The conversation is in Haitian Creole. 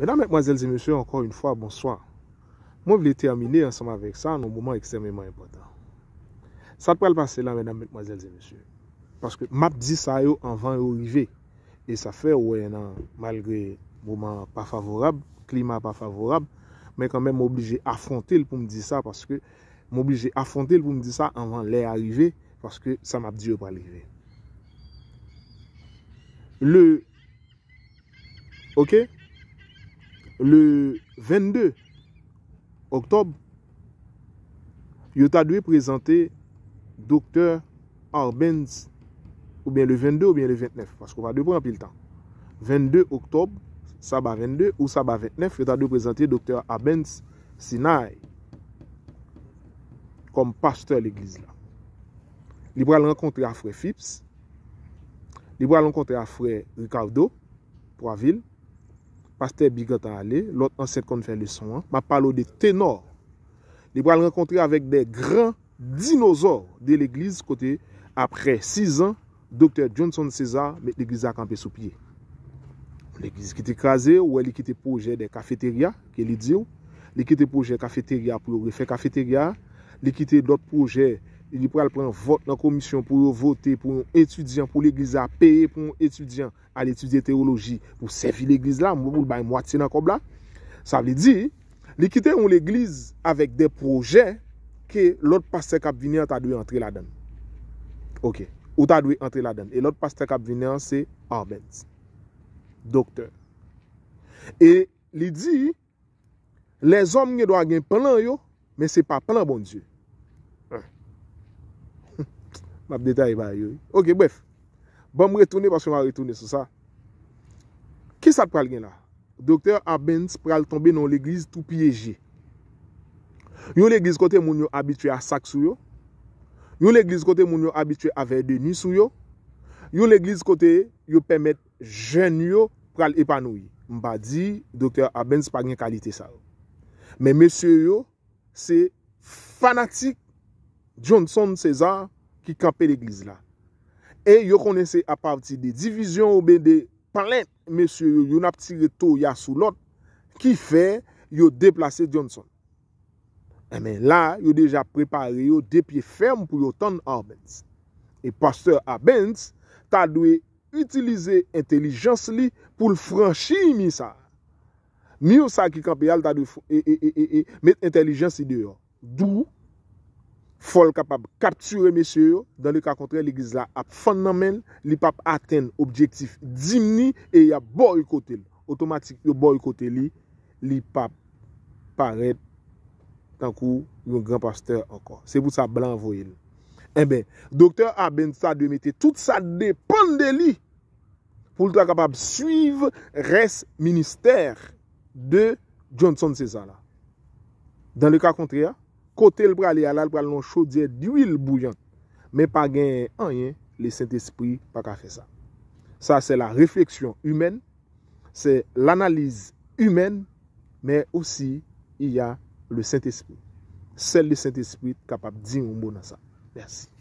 Mèdam mèkmoazèl zè mèsyò, ankon yon fwa, bonsoan. Mwen vle termine ansanman vek sa, nou mouman ekstremèman impotant. Sa pral passe la mèdam mèkmoazèl zè mèsyò. Paske map di sa yo anvan yo rive. E sa fè wè nan malgre mouman pa favorab, klima pa favorab, mèkman mèm m'oblije afronte l pou m'di sa paske m'oblije afronte l pou m'di sa anvan lè a rive, paske sa map di yo pral rive. Le... Ok? Le 22 Oktob Yo ta dwe prezante Dokter Arbenz Ou bien le 22 ou bien le 29 22 Oktob Saba 22 ou saba 29 Yo ta dwe prezante Dokter Arbenz Sinay Kom pasteur l'eglise la Li pou alen kontre afre Fips Li pou alen kontre afre Ricardo 3 vil Paster Bigot a alè, lòt ansèd kon fè lè son an, ma palò de tenor. Li wè alè renkontre avèk de gran dinosòr de l'eglise kote apre 6 an, Dr. Johnson César met l'eglise akampè sou pye. L'eglise ki te kaze, wè li ki te projè de kafeteria, ki li diw, li ki te projè kafeteria pou lò refè kafeteria, li ki te dot projè li pou al pren vot nan komisyon pou yo vote, pou yon etudyan, pou l'Eglise a peye, pou yon etudyan a l'etudyan teologi, pou sefi l'Eglise la, mwen mwen bay mwati nan kob la, sa vli di, li kite yon l'Eglise avèk de proje ke l'ot pastèk ap vini an ta dwi antre la den. Ok, ou ta dwi antre la den. E l'ot pastèk ap vini an se Arbenz. Dokter. E li di, les om nye do a gen plan yo, men se pa plan bon dieu. ap detay ba yoy. Ok, bref. Ba m retoune, paske m a retoune sou sa. Ki sa pral gen la? Dr. Abens pral tombe nan l'eglize tou piyeji. Yon l'eglize kote moun yo abitwe a sak sou yo. Yon l'eglize kote moun yo abitwe a verdeni sou yo. Yon l'eglize kote yo pemet jen yo pral epanoui. M ba di Dr. Abens pral gen kalite sa yo. Me mesye yo, se fanatik Johnson Cesar Ki kampe l'eglise la. E yo konese a pavti de divizyon ou be de palen. Mese yo yon ap ti reto ya sou lot. Ki fe yo deplase Johnson. E eh men la yo deja prepare yo de piye ferm pou yo tan a Benz. E pasteur a Benz ta dwe itilize intelijans li pou l'franchi mi sa. Mi yo sa ki kampe yal ta dwe met intelijans li deyon. Dou. fol kapab kapture mesyo yo, dan le ka kontre, l'egiz la ap fonnamen, li pap aten objektif dimni, e ya boykote li. Otomatik yo boykote li, li pap paret tankou, loun granpaste ankon. Se pou sa blan voye li. Ebe, eh doktor Abenza de mette tout sa depande li pou l'ta kapab suiv res minister de Johnson Cezanne. Dan le ka kontre ya, kote l pral y e alal pral non chodye diwil bouyant, men pa gen anyen, le Saint-Esprit pa ka fe sa. Sa se la refleksyon humen, se l analiz humen, men osi, y a le Saint-Esprit. Sel le Saint-Esprit kapap di yon bonan sa. Merci.